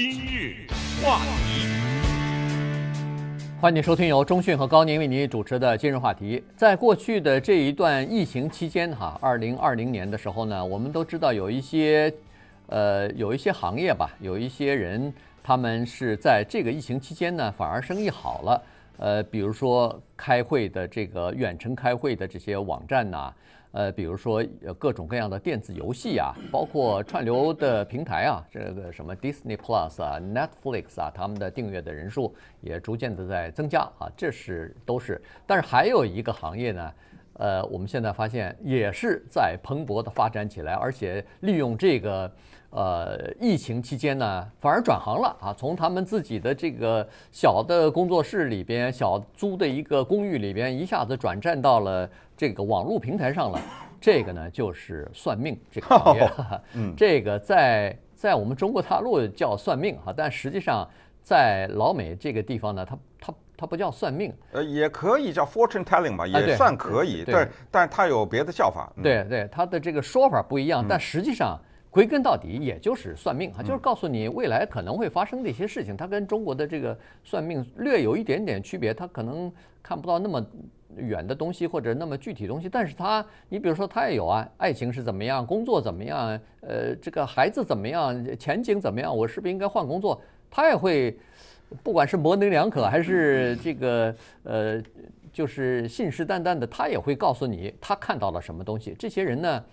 今日话题，欢迎收听由中讯和高宁为你主持的今日话题。在过去的这一段疫情期间，哈，二零二零年的时候呢，我们都知道有一些，呃，有一些行业吧，有一些人，他们是在这个疫情期间呢，反而生意好了。呃，比如说开会的这个远程开会的这些网站呐。呃，比如说，呃，各种各样的电子游戏啊，包括串流的平台啊，这个什么 Disney Plus 啊、Netflix 啊，他们的订阅的人数也逐渐的在增加啊，这是都是。但是还有一个行业呢。呃，我们现在发现也是在蓬勃的发展起来，而且利用这个呃疫情期间呢，反而转行了啊，从他们自己的这个小的工作室里边，小租的一个公寓里边，一下子转战到了这个网络平台上了。这个呢，就是算命这个行业，这个在在我们中国大陆叫算命哈，但实际上在老美这个地方呢，它它它不叫算命，呃，也可以叫 fortune telling 吧，也算可以。对，但是它有别的叫法。对对，它的这个说法不一样，但实际上归根到底也就是算命啊，就是告诉你未来可能会发生的一些事情。它跟中国的这个算命略有一点点区别，它可能看不到那么远的东西或者那么具体东西。但是它，你比如说，它也有啊，爱情是怎么样，工作怎么样，呃，这个孩子怎么样，前景怎么样，我是不是应该换工作？它也会。不管是模棱两可还是这个呃，就是信誓旦旦的，他也会告诉你他看到了什么东西。这些人呢，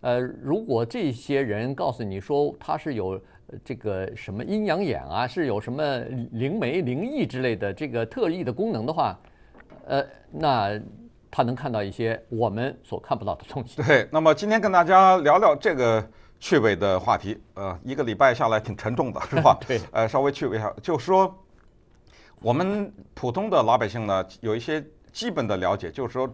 呃，如果这些人告诉你说他是有这个什么阴阳眼啊，是有什么灵媒、灵异之类的这个特异的功能的话，呃，那他能看到一些我们所看不到的东西。对，那么今天跟大家聊聊这个。趣味的话题，呃，一个礼拜下来挺沉重的，是吧？对，呃，稍微趣味一下，就是说，我们普通的老百姓呢，有一些基本的了解，就是说，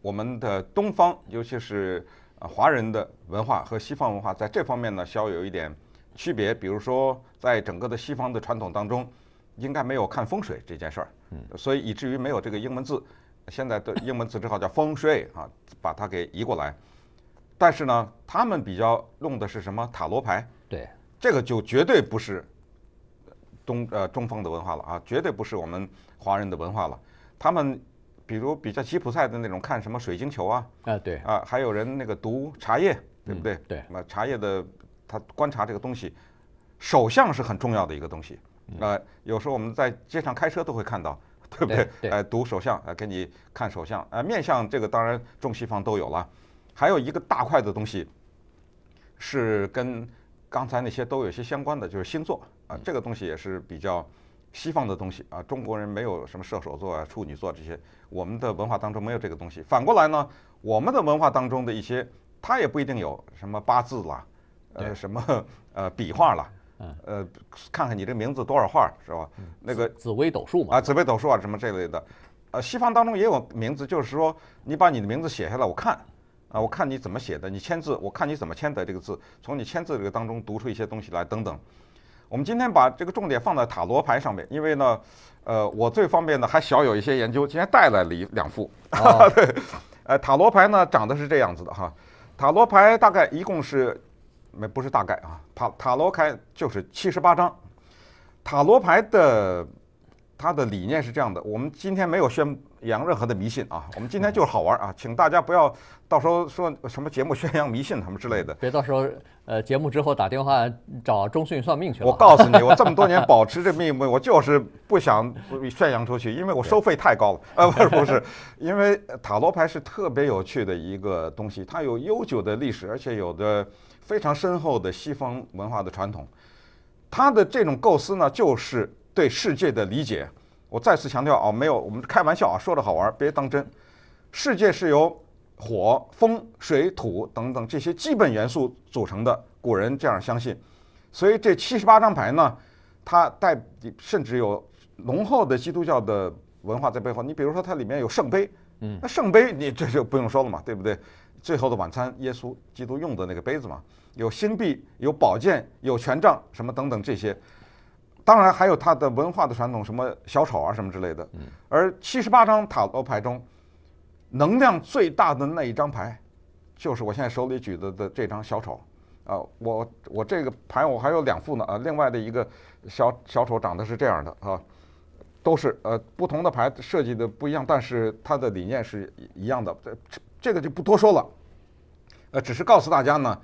我们的东方，尤其是华人的文化和西方文化，在这方面呢，稍有一点区别。比如说，在整个的西方的传统当中，应该没有看风水这件事儿，嗯，所以以至于没有这个英文字，现在的英文字只好叫风水啊，把它给移过来。但是呢，他们比较用的是什么塔罗牌？对，这个就绝对不是东呃中方的文化了啊，绝对不是我们华人的文化了。他们比如比较吉普赛的那种看什么水晶球啊，啊对啊，还有人那个读茶叶，对不对？对，那茶叶的他观察这个东西，手相是很重要的一个东西呃，有时候我们在街上开车都会看到，对不对？哎，读手相，哎给你看手相，哎面相这个当然中西方都有了。还有一个大块的东西，是跟刚才那些都有些相关的，就是星座啊，这个东西也是比较西方的东西啊。中国人没有什么射手座啊、处女座这些，我们的文化当中没有这个东西。反过来呢，我们的文化当中的一些，它也不一定有什么八字啦，呃，什么呃笔画啦，呃，看看你这名字多少画是吧？那个紫微斗数嘛，啊，紫微斗数啊什么这类的，呃，西方当中也有名字，就是说你把你的名字写下来，我看。啊，我看你怎么写的，你签字，我看你怎么签的这个字，从你签字这个当中读出一些东西来等等。我们今天把这个重点放在塔罗牌上面，因为呢，呃，我这方面呢还小有一些研究，今天带来了一两副。对，呃，塔罗牌呢长得是这样子的哈，塔罗牌大概一共是，没不是大概啊，塔塔罗牌就是七十八张。塔罗牌的它的理念是这样的，我们今天没有宣扬任何的迷信啊！我们今天就是好玩啊，请大家不要到时候说什么节目宣扬迷信什么之类的。别到时候呃，节目之后打电话找中信算命去了。我告诉你，我这么多年保持这秘密，我就是不想宣扬出去，因为我收费太高了。呃，不是不是，因为塔罗牌是特别有趣的一个东西，它有悠久的历史，而且有着非常深厚的西方文化的传统。它的这种构思呢，就是对世界的理解。我再次强调啊，没有，我们开玩笑啊，说的好玩，别当真。世界是由火、风、水、土等等这些基本元素组成的，古人这样相信。所以这七十八张牌呢，它带甚至有浓厚的基督教的文化在背后。你比如说，它里面有圣杯，嗯，那圣杯你这就不用说了嘛，对不对？最后的晚餐，耶稣基督用的那个杯子嘛，有星币，有宝剑，有权杖，什么等等这些。当然还有它的文化的传统，什么小丑啊什么之类的。而七十八张塔罗牌中，能量最大的那一张牌，就是我现在手里举着的这张小丑。啊，我我这个牌我还有两副呢。啊，另外的一个小小丑长得是这样的啊，都是呃不同的牌设计的不一样，但是它的理念是一样的。这这个就不多说了，呃，只是告诉大家呢，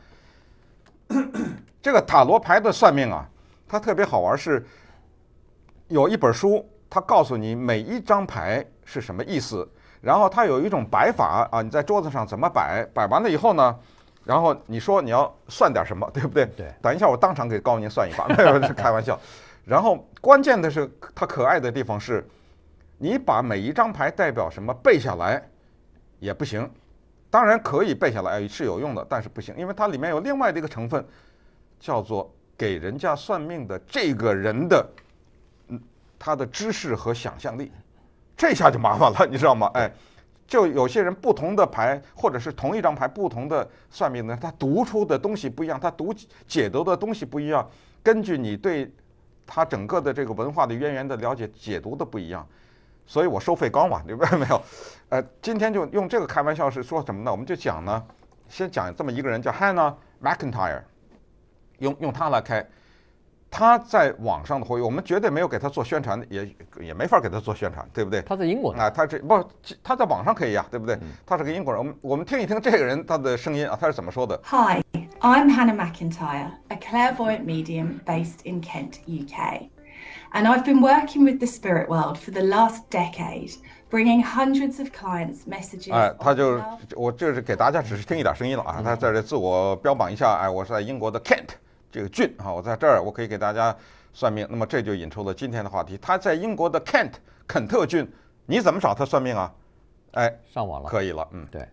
这个塔罗牌的算命啊。它特别好玩，是有一本书，它告诉你每一张牌是什么意思，然后它有一种摆法啊，你在桌子上怎么摆，摆完了以后呢，然后你说你要算点什么，对不对？对。等一下，我当场给高您算一 有开玩笑。然后关键的是，它可爱的地方是，你把每一张牌代表什么背下来也不行，当然可以背下来是有用的，但是不行，因为它里面有另外的一个成分叫做。给人家算命的这个人的，嗯，他的知识和想象力，这下就麻烦了，你知道吗？哎，就有些人不同的牌，或者是同一张牌不同的算命的，他读出的东西不一样，他读解读的东西不一样，根据你对他整个的这个文化的渊源的了解，解读的不一样，所以我收费高嘛，明白没有？呃，今天就用这个开玩笑是说什么呢？我们就讲呢，先讲这么一个人叫汉娜·麦肯 r e 用用它来开，他在网上的活跃，我们绝对没有给他做宣传，也也没法给他做宣传，对不对？他在英国啊，他这不他在网上可以呀，对不对？他是个英国人，我们我们听一听这个人他的声音啊，他是怎么说的？Hi, I'm Hannah McIntyre, a clairvoyant medium based in Kent, UK, and I've been working with the spirit world for the last decade, bringing hundreds of clients messages. 哎，他就我就是给大家只是听一点声音了啊，他在这自我标榜一下，哎，我是在英国的 Kent。这个郡啊，我在这儿我可以给大家算命，那么这就引出了今天的话题。他在英国的 Kent 肯特郡，你怎么找他算命啊？哎，上网了，可以了，嗯，对，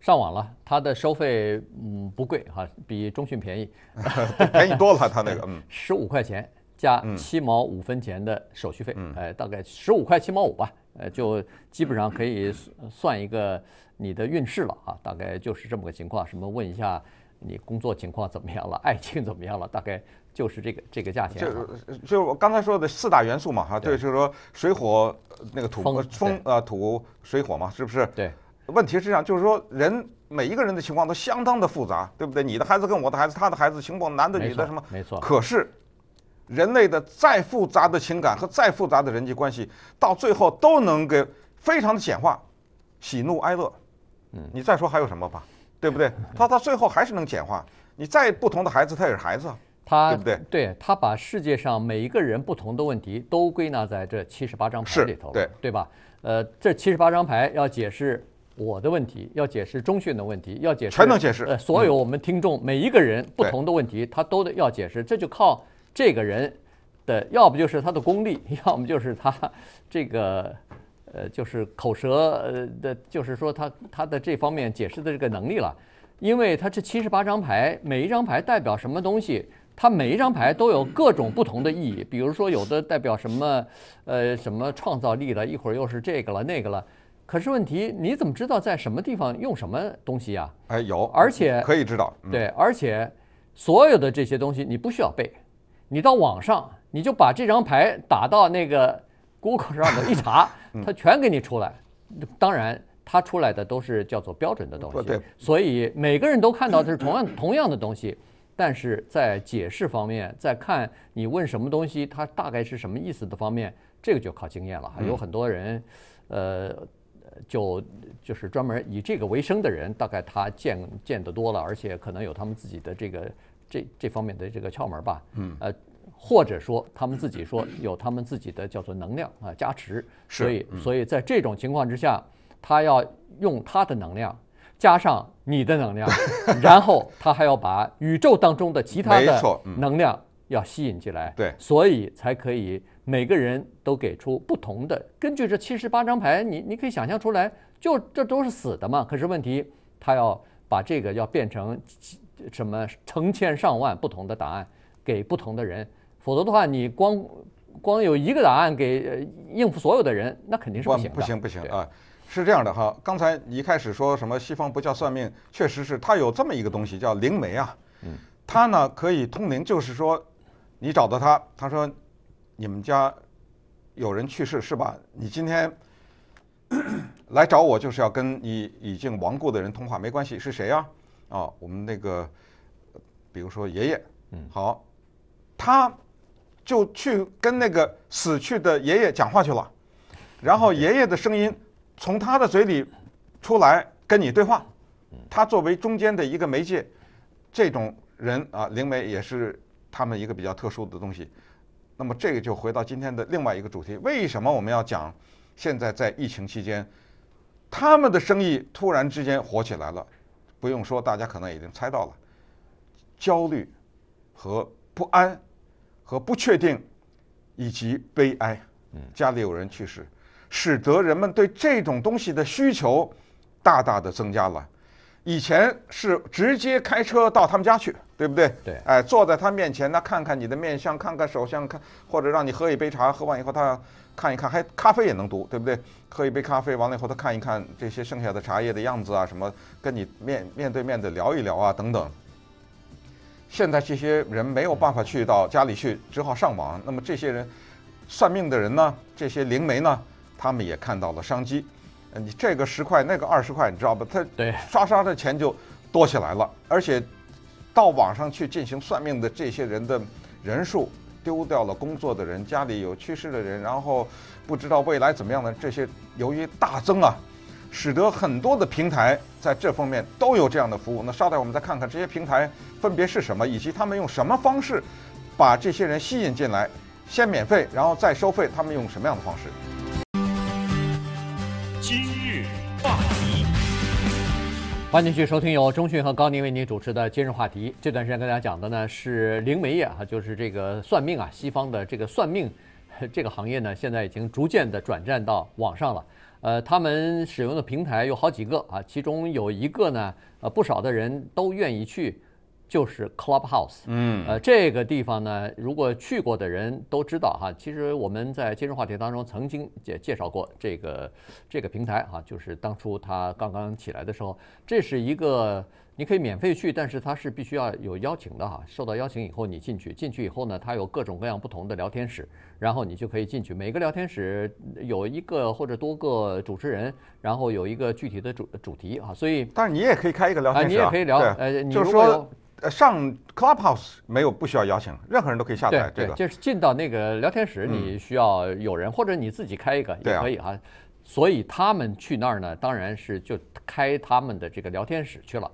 上网了，他的收费嗯不贵哈，比中讯便宜，便宜多了他那个，嗯，十五块钱加七毛五分钱的手续费，哎，大概十五块七毛五吧，呃，就基本上可以算一个你的运势了啊，大概就是这么个情况。什么？问一下。你工作情况怎么样了？爱情怎么样了？大概就是这个这个价钱。就是就是我刚才说的四大元素嘛，哈，对，就是说水火那个土风呃土水火嘛，是不是？对。问题是这样，就是说人每一个人的情况都相当的复杂，对不对？你的孩子跟我的孩子、他的孩子情况，男的、女的什么？没错。可是，人类的再复杂的情感和再复杂的人际关系，到最后都能给非常的简化，喜怒哀乐。嗯。你再说还有什么吧？对不对？他他最后还是能简化。你再不同的孩子，他也是孩子，对不对？对，他把世界上每一个人不同的问题都归纳在这七十八张牌里头，对对吧？呃，这七十八张牌要解释我的问题，要解释中讯的问题，要解释全能解释，呃，所有我们听众每一个人不同的问题，他都得要解释，这就靠这个人的，要不就是他的功力，要么就是他这个。呃，就是口舌，呃的，就是说他他的这方面解释的这个能力了，因为他这七十八张牌，每一张牌代表什么东西，它每一张牌都有各种不同的意义，比如说有的代表什么，呃，什么创造力了，一会儿又是这个了那个了，可是问题你怎么知道在什么地方用什么东西呀？哎，有，而且可以知道，对，而且所有的这些东西你不需要背，你到网上你就把这张牌打到那个。Google 上的一查，它 全给你出来。当然，它出来的都是叫做标准的东西，所以每个人都看到的是同样 同样的东西。但是在解释方面，在看你问什么东西，它大概是什么意思的方面，这个就靠经验了。有很多人，呃，就就是专门以这个为生的人，大概他见见得多了，而且可能有他们自己的这个这这方面的这个窍门吧。嗯，呃。或者说，他们自己说有他们自己的叫做能量啊加持，所以所以在这种情况之下，他要用他的能量加上你的能量，然后他还要把宇宙当中的其他的能量要吸引进来，对，所以才可以每个人都给出不同的。根据这七十八张牌，你你可以想象出来，就这都是死的嘛。可是问题，他要把这个要变成什么成千上万不同的答案。给不同的人，否则的话，你光光有一个答案给应付所有的人，那肯定是不行的。不行不行啊！是这样的哈，刚才你一开始说什么西方不叫算命，确实是他有这么一个东西叫灵媒啊。嗯，他呢可以通灵，就是说，你找到他，他说，你们家有人去世是吧？你今天 来找我就是要跟你已经亡故的人通话，没关系，是谁呀？啊，我们那个，比如说爷爷，嗯，好。他就去跟那个死去的爷爷讲话去了，然后爷爷的声音从他的嘴里出来跟你对话，他作为中间的一个媒介，这种人啊，灵媒也是他们一个比较特殊的东西。那么这个就回到今天的另外一个主题，为什么我们要讲现在在疫情期间他们的生意突然之间火起来了？不用说，大家可能已经猜到了，焦虑和不安。和不确定，以及悲哀，家里有人去世，使得人们对这种东西的需求大大的增加了。以前是直接开车到他们家去，对不对？对，哎，坐在他面前呢，看看你的面相，看看手相，看或者让你喝一杯茶，喝完以后他看一看，还咖啡也能读，对不对？喝一杯咖啡完了以后，他看一看这些剩下的茶叶的样子啊，什么跟你面面对面的聊一聊啊，等等。现在这些人没有办法去到家里去，只好上网。那么这些人，算命的人呢？这些灵媒呢？他们也看到了商机。呃，你这个十块，那个二十块，你知道吧？他对，刷刷的钱就多起来了。而且，到网上去进行算命的这些人的人数，丢掉了工作的人，家里有去世的人，然后不知道未来怎么样呢？这些由于大增啊。使得很多的平台在这方面都有这样的服务。那稍待我们再看看这些平台分别是什么，以及他们用什么方式把这些人吸引进来，先免费然后再收费，他们用什么样的方式？今日话题，欢迎继续收听由中讯和高宁为您主持的《今日话题》。这段时间跟大家讲的呢是灵媒业啊，就是这个算命啊，西方的这个算命这个行业呢，现在已经逐渐的转战到网上了。呃，他们使用的平台有好几个啊，其中有一个呢，呃，不少的人都愿意去，就是 Clubhouse。嗯，呃，这个地方呢，如果去过的人都知道哈，其实我们在金融话题当中曾经介介绍过这个这个平台哈，就是当初它刚刚起来的时候，这是一个。你可以免费去，但是它是必须要有邀请的哈。受到邀请以后，你进去，进去以后呢，它有各种各样不同的聊天室，然后你就可以进去。每个聊天室有一个或者多个主持人，然后有一个具体的主主题啊。所以，但是你也可以开一个聊天，室、你也可以聊。呃，就是说上 Clubhouse 没有不需要邀请，任何人都可以下载这个。就是进到那个聊天室，你需要有人，或者你自己开一个也可以哈。所以他们去那儿呢，当然是就开他们的这个聊天室去了。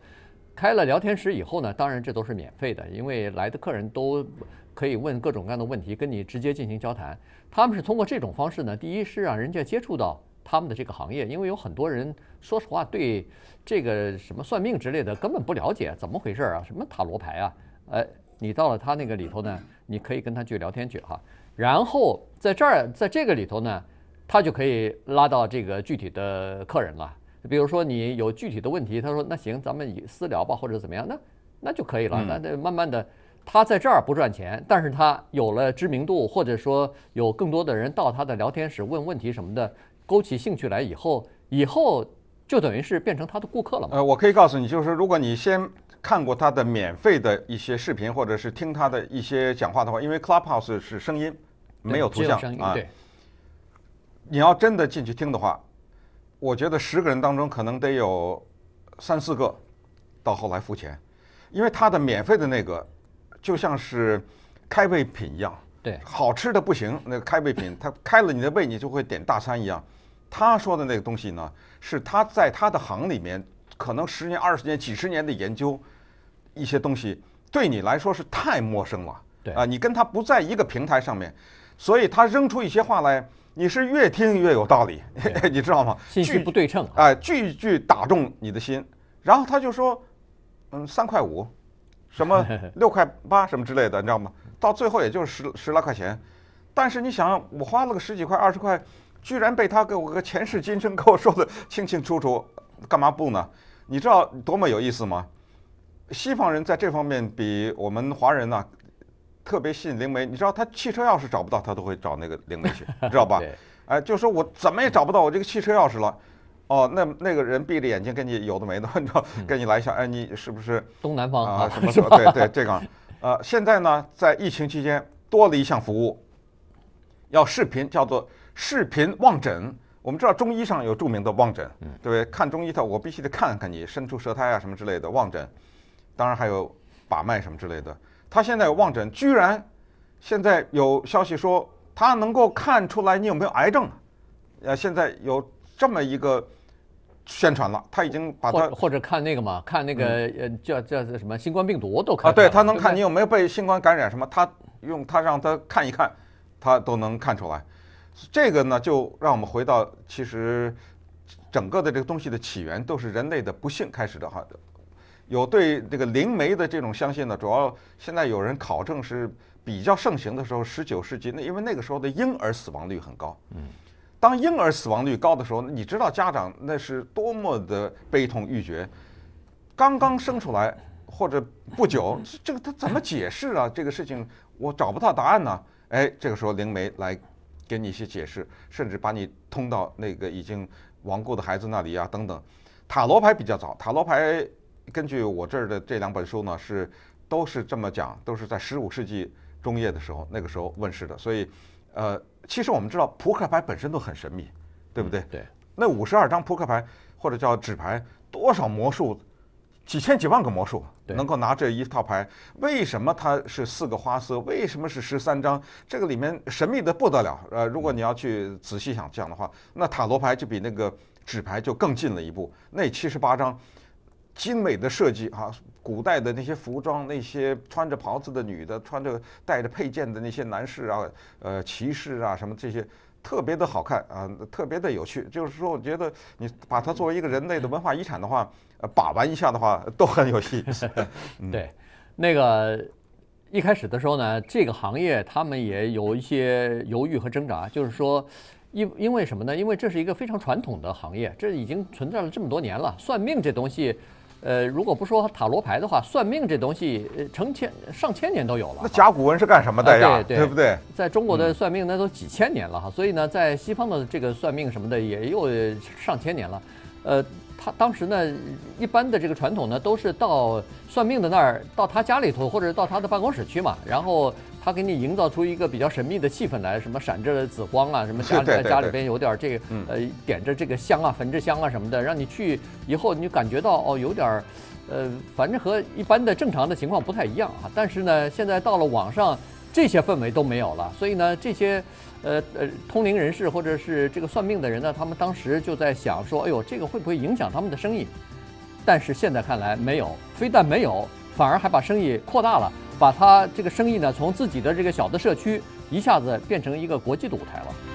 开了聊天室以后呢，当然这都是免费的，因为来的客人都可以问各种各样的问题，跟你直接进行交谈。他们是通过这种方式呢，第一是让人家接触到他们的这个行业，因为有很多人说实话对这个什么算命之类的根本不了解，怎么回事啊？什么塔罗牌啊？呃，你到了他那个里头呢，你可以跟他去聊天去哈。然后在这儿，在这个里头呢，他就可以拉到这个具体的客人了。比如说你有具体的问题，他说那行，咱们以私聊吧，或者怎么样，那那就可以了。那那慢慢的，他在这儿不赚钱，但是他有了知名度，或者说有更多的人到他的聊天室问问题什么的，勾起兴趣来以后，以后就等于是变成他的顾客了。呃，我可以告诉你，就是如果你先看过他的免费的一些视频，或者是听他的一些讲话的话，因为 Clubhouse 是声音，没有图像啊。有声音。对。你要真的进去听的话。我觉得十个人当中可能得有三四个到后来付钱，因为他的免费的那个就像是开胃品一样，对，好吃的不行。那个开胃品，他开了你的胃，你就会点大餐一样。他说的那个东西呢，是他在他的行里面可能十年、二十年、几十年的研究一些东西，对你来说是太陌生了。对啊，你跟他不在一个平台上面，所以他扔出一些话来。你是越听越有道理，你知道吗？信息不对称，哎，句句打中你的心。然后他就说，嗯，三块五，什么 六块八，什么之类的，你知道吗？到最后也就十十来块钱，但是你想，我花了个十几块二十块，居然被他给我个前世今生给我说的清清楚楚，干嘛不呢？你知道多么有意思吗？西方人在这方面比我们华人呢？特别信灵媒，你知道他汽车钥匙找不到，他都会找那个灵媒去，知道吧？哎，就是我怎么也找不到我这个汽车钥匙了，哦，那那个人闭着眼睛跟你有的没的，你知道，跟你来一下，哎，你是不是？东南方啊，什么什么？对对，这个，呃，现在呢，在疫情期间多了一项服务，要视频，叫做视频望诊。我们知道中医上有著名的望诊，对，看中医他我必须得看看你伸出舌苔啊什么之类的望诊，当然还有把脉什么之类的。他现在有望诊，居然现在有消息说他能够看出来你有没有癌症，呃，现在有这么一个宣传了，他已经把他或者看那个嘛，看那个呃叫叫什么新冠病毒都看啊，对他能看你有没有被新冠感染什么，他用他让他看一看，他都能看出来，这个呢就让我们回到其实整个的这个东西的起源都是人类的不幸开始的哈的。有对这个灵媒的这种相信呢，主要现在有人考证是比较盛行的时候，十九世纪那，因为那个时候的婴儿死亡率很高。嗯，当婴儿死亡率高的时候，你知道家长那是多么的悲痛欲绝，刚刚生出来或者不久，这个他怎么解释啊？这个事情我找不到答案呢。哎，这个时候灵媒来给你一些解释，甚至把你通到那个已经亡故的孩子那里啊，等等。塔罗牌比较早，塔罗牌。根据我这儿的这两本书呢，是都是这么讲，都是在十五世纪中叶的时候，那个时候问世的。所以，呃，其实我们知道扑克牌本身都很神秘，对不对？对。那五十二张扑克牌或者叫纸牌，多少魔术，几千几万个魔术，能够拿这一套牌？为什么它是四个花色？为什么是十三张？这个里面神秘的不得了。呃，如果你要去仔细想这样的话，那塔罗牌就比那个纸牌就更近了一步。那七十八张。精美的设计啊，古代的那些服装，那些穿着袍子的女的，穿着带着佩剑的那些男士啊，呃，骑士啊，什么这些，特别的好看啊，特别的有趣。就是说，我觉得你把它作为一个人类的文化遗产的话，呃，把玩一下的话都很有趣。对，那个一开始的时候呢，这个行业他们也有一些犹豫和挣扎，就是说，因因为什么呢？因为这是一个非常传统的行业，这已经存在了这么多年了，算命这东西。呃，如果不说塔罗牌的话，算命这东西，呃，成千上千年都有了。那甲骨文是干什么的呀？对不对？在中国的算命那都几千年了哈，所以呢，在西方的这个算命什么的也有上千年了。呃，他当时呢，一般的这个传统呢，都是到算命的那儿，到他家里头，或者到他的办公室去嘛，然后。他给你营造出一个比较神秘的气氛来，什么闪着紫光啊，什么家里家里边有点这个呃点着这个香啊，焚着香啊什么的，让你去以后你就感觉到哦有点，呃反正和一般的正常的情况不太一样啊。但是呢，现在到了网上这些氛围都没有了，所以呢这些呃呃通灵人士或者是这个算命的人呢，他们当时就在想说，哎呦这个会不会影响他们的生意？但是现在看来没有，非但没有，反而还把生意扩大了。把他这个生意呢，从自己的这个小的社区一下子变成一个国际的舞台了。